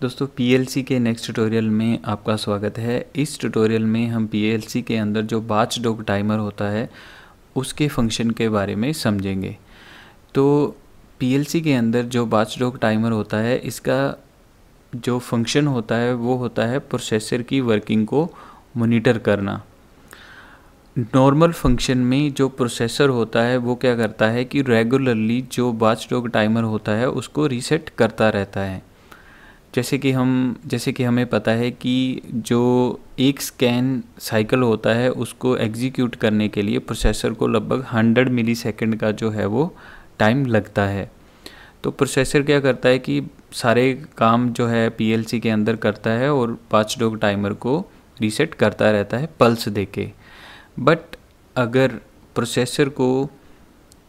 दोस्तों पीएलसी के next tutorial में आपका स्वागत है इस ट्यूटोरियल में हम पीएलसी के अंदर जो बाच डॉग टाइमर होता है उसके फंक्शन के बारे में समझेंगे तो पीएलसी के अंदर जो बाच डॉग टाइमर होता है इसका जो फंक्शन होता है वो होता है प्रोसेसर की वर्किंग को मोनिटर करना नॉर्मल फंक्शन में जो प्रोसेसर होता है वो क्या करता है कि रेगुलरली जो बाच डॉग टाइमर होता है उसको रीसेट करता रहता है जैसे कि हम जैसे कि हमें पता है कि जो एक स्कैन साइकिल होता है उसको एग्जीक्यूट करने के लिए प्रोसेसर को लगभग 100 मिली सेकेंड का जो है वो टाइम लगता है तो प्रोसेसर क्या करता है कि सारे काम जो है पीएलसी के अंदर करता है और पाँच डॉग टाइमर को रीसेट करता रहता है पल्स दे के बट अगर प्रोसेसर को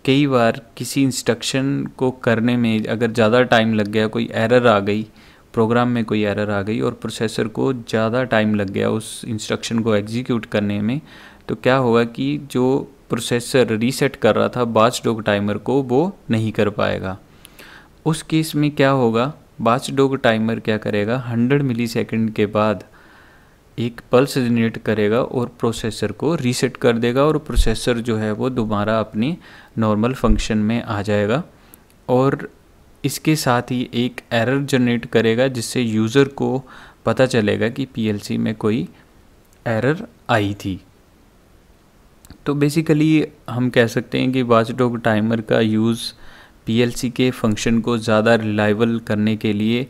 कई बार किसी इंस्ट्रक्शन को करने में अगर ज़्यादा टाइम लग गया कोई एरर आ गई प्रोग्राम में कोई एरर आ गई और प्रोसेसर को ज़्यादा टाइम लग गया उस इंस्ट्रक्शन को एग्जीक्यूट करने में तो क्या होगा कि जो प्रोसेसर रीसेट कर रहा था बाच डॉग टाइमर को वो नहीं कर पाएगा उस केस में क्या होगा बाच डॉग टाइमर क्या करेगा 100 मिली सेकेंड के बाद एक पल्स जनरेट करेगा और प्रोसेसर को रीसेट कर देगा और प्रोसेसर जो है वो दोबारा अपनी नॉर्मल फंक्शन में आ जाएगा और इसके साथ ही एक एरर जनरेट करेगा जिससे यूज़र को पता चलेगा कि पीएलसी में कोई एरर आई थी तो बेसिकली हम कह सकते हैं कि वाचडॉग टाइमर का यूज़ पीएलसी के फंक्शन को ज़्यादा रिलायबल करने के लिए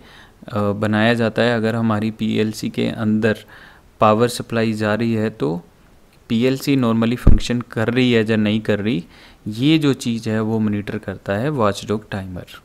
बनाया जाता है अगर हमारी पीएलसी के अंदर पावर सप्लाई जा रही है तो पीएलसी नॉर्मली फंक्शन कर रही है या नहीं कर रही ये जो चीज़ है वो मॉनिटर करता है वॉचडॉग टाइमर